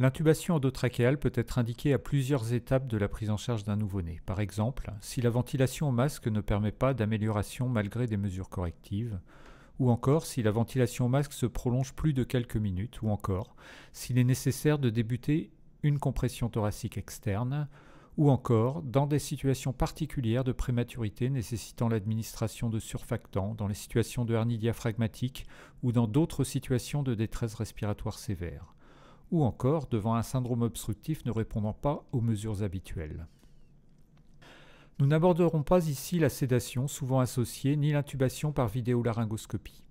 L'intubation endotrachéale peut être indiquée à plusieurs étapes de la prise en charge d'un nouveau-né. Par exemple, si la ventilation au masque ne permet pas d'amélioration malgré des mesures correctives, ou encore si la ventilation au masque se prolonge plus de quelques minutes, ou encore s'il est nécessaire de débuter une compression thoracique externe, ou encore dans des situations particulières de prématurité nécessitant l'administration de surfactants, dans les situations de hernie diaphragmatique ou dans d'autres situations de détresse respiratoire sévère ou encore devant un syndrome obstructif ne répondant pas aux mesures habituelles. Nous n'aborderons pas ici la sédation souvent associée ni l'intubation par vidéolaryngoscopie.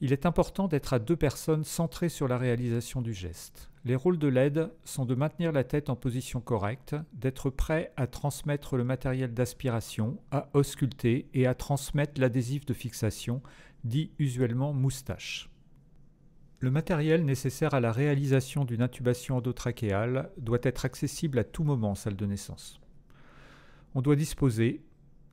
Il est important d'être à deux personnes centrées sur la réalisation du geste. Les rôles de l'aide sont de maintenir la tête en position correcte, d'être prêt à transmettre le matériel d'aspiration, à ausculter et à transmettre l'adhésif de fixation, dit usuellement moustache. Le matériel nécessaire à la réalisation d'une intubation endotrachéale doit être accessible à tout moment en salle de naissance. On doit disposer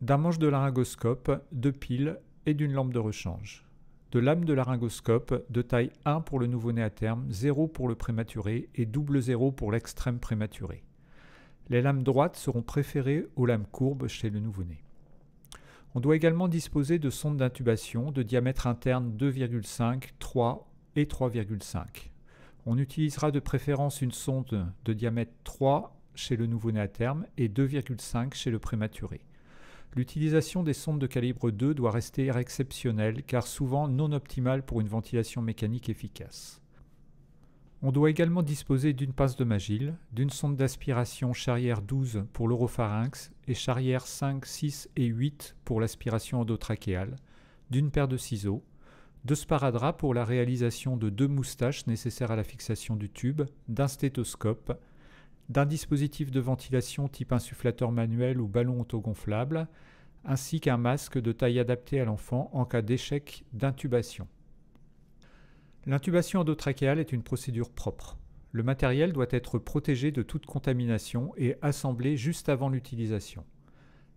d'un manche de laryngoscope, de piles et d'une lampe de rechange, de lames de laryngoscope de taille 1 pour le nouveau-né à terme, 0 pour le prématuré et double 0 pour l'extrême prématuré. Les lames droites seront préférées aux lames courbes chez le nouveau-né. On doit également disposer de sondes d'intubation de diamètre interne 2,5, 3 et 3,5. On utilisera de préférence une sonde de diamètre 3 chez le nouveau-né à terme et 2,5 chez le prématuré. L'utilisation des sondes de calibre 2 doit rester exceptionnelle car souvent non optimale pour une ventilation mécanique efficace. On doit également disposer d'une pince de magile, d'une sonde d'aspiration charrière 12 pour l'oropharynx et charrière 5, 6 et 8 pour l'aspiration endotrachéale, d'une paire de ciseaux, de sparadrap pour la réalisation de deux moustaches nécessaires à la fixation du tube, d'un stéthoscope, d'un dispositif de ventilation type insufflateur manuel ou ballon autogonflable, ainsi qu'un masque de taille adaptée à l'enfant en cas d'échec d'intubation. L'intubation endotrachéale est une procédure propre. Le matériel doit être protégé de toute contamination et assemblé juste avant l'utilisation.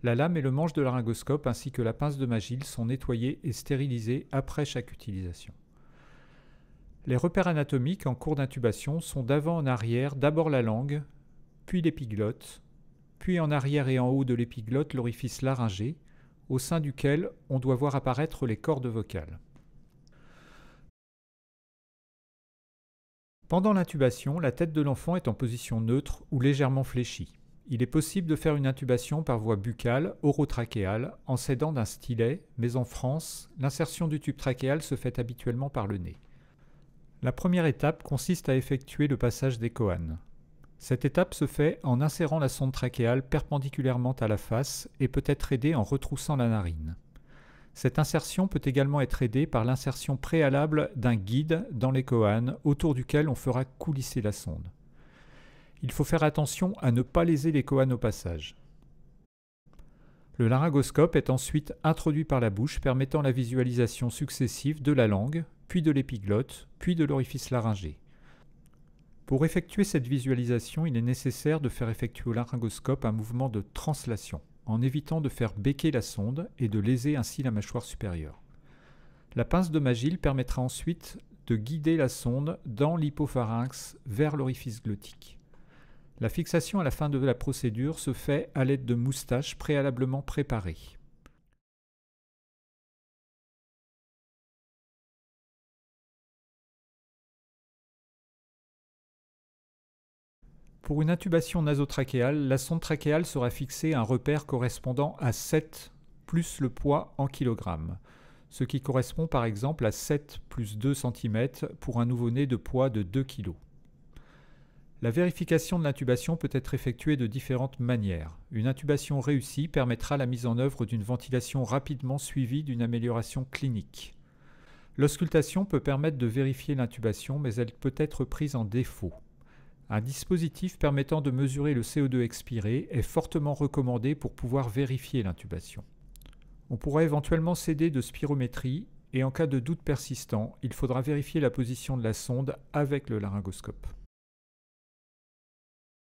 La lame et le manche de laryngoscope ainsi que la pince de magile sont nettoyés et stérilisés après chaque utilisation. Les repères anatomiques en cours d'intubation sont d'avant en arrière d'abord la langue, puis l'épiglotte, puis en arrière et en haut de l'épiglotte l'orifice laryngé, au sein duquel on doit voir apparaître les cordes vocales. Pendant l'intubation, la tête de l'enfant est en position neutre ou légèrement fléchie. Il est possible de faire une intubation par voie buccale, orotrachéale, en s'aidant d'un stylet, mais en France, l'insertion du tube trachéal se fait habituellement par le nez. La première étape consiste à effectuer le passage des coanes. Cette étape se fait en insérant la sonde trachéale perpendiculairement à la face et peut être aidée en retroussant la narine. Cette insertion peut également être aidée par l'insertion préalable d'un guide dans les coanes autour duquel on fera coulisser la sonde il faut faire attention à ne pas léser les coanes au passage. Le laryngoscope est ensuite introduit par la bouche permettant la visualisation successive de la langue, puis de l'épiglotte, puis de l'orifice laryngé. Pour effectuer cette visualisation, il est nécessaire de faire effectuer au laryngoscope un mouvement de translation, en évitant de faire béquer la sonde et de léser ainsi la mâchoire supérieure. La pince de magile permettra ensuite de guider la sonde dans l'hypopharynx vers l'orifice glottique. La fixation à la fin de la procédure se fait à l'aide de moustaches préalablement préparées. Pour une intubation nasotrachéale, la sonde trachéale sera fixée à un repère correspondant à 7 plus le poids en kilogrammes, ce qui correspond par exemple à 7 plus 2 cm pour un nouveau-né de poids de 2 kg. La vérification de l'intubation peut être effectuée de différentes manières. Une intubation réussie permettra la mise en œuvre d'une ventilation rapidement suivie d'une amélioration clinique. L'auscultation peut permettre de vérifier l'intubation, mais elle peut être prise en défaut. Un dispositif permettant de mesurer le CO2 expiré est fortement recommandé pour pouvoir vérifier l'intubation. On pourra éventuellement céder de spirométrie et en cas de doute persistant, il faudra vérifier la position de la sonde avec le laryngoscope.